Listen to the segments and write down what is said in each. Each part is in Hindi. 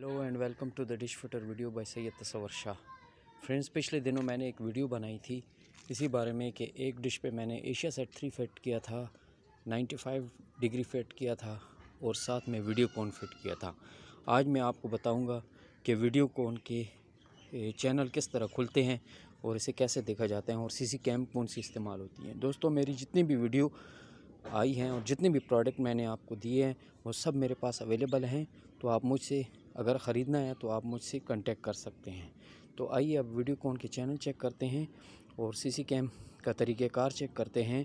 Hello and welcome to the dish fitter video by Syed Tasawar Shah friends पिछले दिनों मैंने एक वीडियो बनाई थी इसी बारे में कि एक डिश पे मैंने एशिया सेट थ्री फिट किया था 95 डिग्री फिट किया था और साथ में वीडियो कॉन फिट किया था आज मैं आपको बताऊंगा कि वीडियो कॉन के चैनल किस तरह खुलते हैं और इसे कैसे देखा जाता है और सीसी कैम कौन सी इस्तेमाल होती हैं दोस्तों मेरी जितनी भी वीडियो आई हैं और जितने भी प्रोडक्ट मैंने आपको दिए हैं वो सब मेरे पास अवेलेबल हैं तो आप मुझसे अगर ख़रीदना है तो आप मुझसे कांटेक्ट कर सकते हैं तो आइए अब कॉन के चैनल चेक करते हैं और सीसी कैम का तरीक़ेकार चेक करते हैं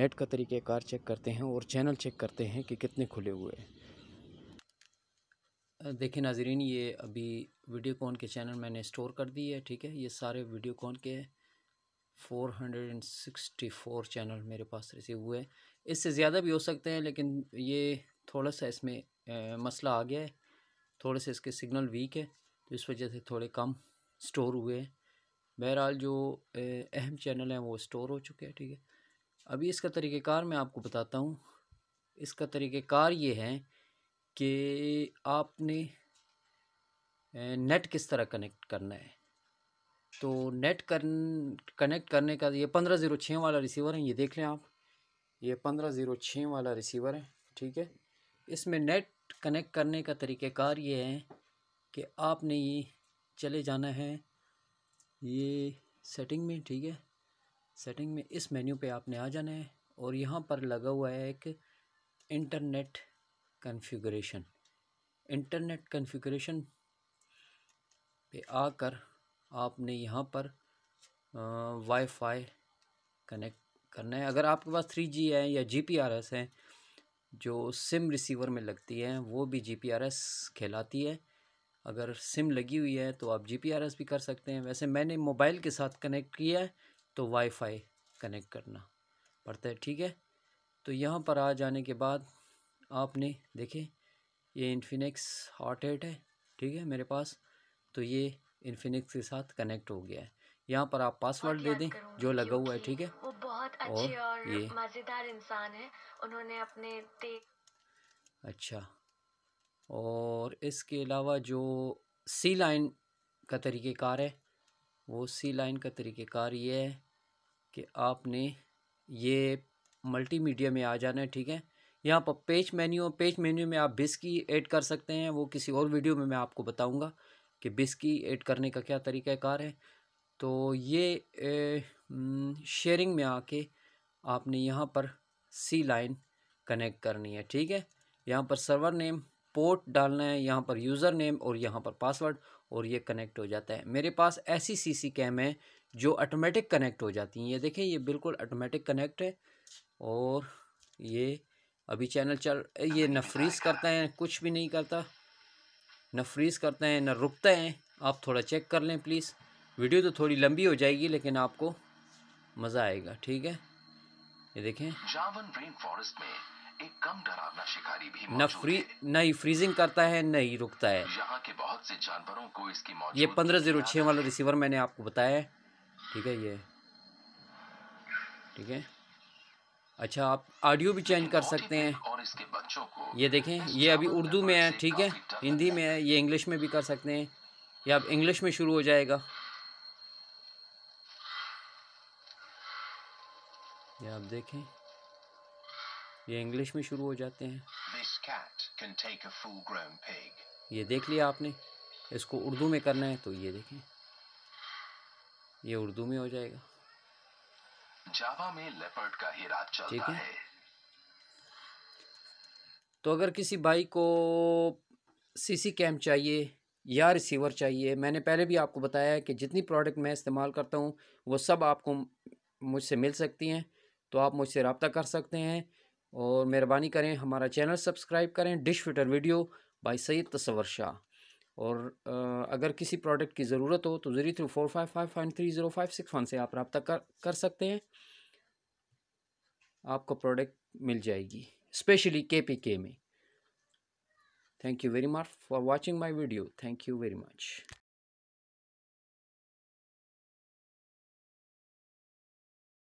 नेट का तरीक़ेकार चेक करते हैं और चैनल चेक करते हैं कि कितने खुले हुए हैं देखिए नाजरीन ये अभी वीडियो वीडियोकॉन के चैनल मैंने स्टोर कर दिए है ठीक है ये सारे वीडियो वीडियोकॉन के four hundred and sixty four channel मेरे पास रिसीव हुए हैं इससे ज़्यादा भी हो सकते हैं लेकिन ये थोड़ा सा इसमें मसला आ गया है थोड़े से इसके सिग्नल वीक है तो इस वजह से थोड़े कम स्टोर हुए हैं बहरहाल जो अहम चैनल हैं वो स्टोर हो चुके हैं ठीक है अभी इसका तरीक़ेकार मैं आपको बताता हूँ इसका तरीक़ेकार ये है कि आपने नेट किस तरह कनेक्ट करना है तो नेट कर कनेक्ट करने का ये पंद्रह ज़ीरो छः वाला रिसीवर है ये देख लें आप ये पंद्रह ज़ीरो छः वाला रिसीवर है ठीक है इसमें नेट कनेक्ट करने का तरीक़ार ये है कि आपने ये चले जाना है ये सेटिंग में ठीक है सेटिंग में इस मेन्यू पे आपने आ जाना है और यहाँ पर लगा हुआ है एक इंटरनेट कन्फिग्रेशन इंटरनेट कन्फिग्रेशन पे आकर आपने यहाँ पर वाईफाई कनेक्ट करना है अगर आपके पास थ्री जी है या जी पी आर एस है जो सिम रिसीवर में लगती है वो भी जी कहलाती है अगर सिम लगी हुई है तो आप जी भी कर सकते हैं वैसे मैंने मोबाइल के साथ कनेक्ट किया है तो वाईफाई कनेक्ट करना पड़ता है ठीक है तो यहाँ पर आ जाने के बाद आपने देखें ये इन्फिनिक्स हॉट एट है ठीक है मेरे पास तो ये इन्फिनिक्स के साथ कनेक्ट हो गया है यहाँ पर आप पासवर्ड दे दें जो लगा हुआ है ठीक है बहुत अच्छे और, और मज़ेदार इंसान है उन्होंने अपने ते अच्छा और इसके अलावा जो सी लाइन का तरीक़ेकार है वो सी लाइन का तरीक़ेकार ये है कि आपने ये मल्टीमीडिया में आ जाना है ठीक है यहाँ पर पेज मेन्यू पेज मेन्यू में आप बिस्की ऐड कर सकते हैं वो किसी और वीडियो में मैं आपको बताऊँगा कि बिस्की ऐड करने का क्या तरीक़ाकार है तो ये ए, शेयरिंग में आके आपने यहाँ पर सी लाइन कनेक्ट करनी है ठीक है यहाँ पर सर्वर नेम पोर्ट डालना है यहाँ पर यूज़र नेम और यहाँ पर पासवर्ड और ये कनेक्ट हो जाता है मेरे पास ऐसी सी सी कैम है जो ऑटोमेटिक कनेक्ट हो जाती हैं ये देखें ये बिल्कुल ऑटोमेटिक कनेक्ट है और ये अभी चैनल चल ये न फ्रीज करता है कुछ भी नहीं करता न फ्रीज करते हैं न रुकते हैं आप थोड़ा चेक कर लें प्लीज़ वीडियो तो थोड़ी लंबी हो जाएगी लेकिन आपको मज़ा आएगा ठीक है ये देखें जावन रेन फॉरेस्ट में एक कम डरावना शिकारी भी न फ्री नहीं फ्रीजिंग करता है नहीं रुकता है यहाँ के बहुत से जानवरों को इसकी ये पंद्रह जीरो छः वाला रिसीवर मैंने आपको बताया ठीक है ये ठीक है अच्छा आप ऑडियो भी चेंज कर सकते हैं और इसके बच्चों को ये देखें ये अभी उर्दू में है ठीक है हिंदी में है ये इंग्लिश में भी कर सकते हैं ये अब इंग्लिश में शुरू हो जाएगा आप देखें ये इंग्लिश में शुरू हो जाते हैं ये देख लिया आपने इसको उर्दू में करना है तो ये देखें ये उर्दू में हो जाएगा जावा में लेपर्ड का ही राज चलता ठीक है? है तो अगर किसी भाई को सीसी कैम चाहिए या रिसीवर चाहिए मैंने पहले भी आपको बताया है कि जितनी प्रोडक्ट मैं इस्तेमाल करता हूँ वो सब आपको मुझसे मिल सकती हैं तो आप मुझसे रबता कर सकते हैं और मेहरबानी करें हमारा चैनल सब्सक्राइब करें dish fitter video by Syed Tasawar Shah और अगर किसी प्रोडक्ट की ज़रूरत हो तो ज़रिए through four five five five three zero five six one से आप रबता कर कर सकते हैं आपको प्रोडक्ट मिल जाएगी स्पेशली के पी के में thank you very much for watching my video thank you very much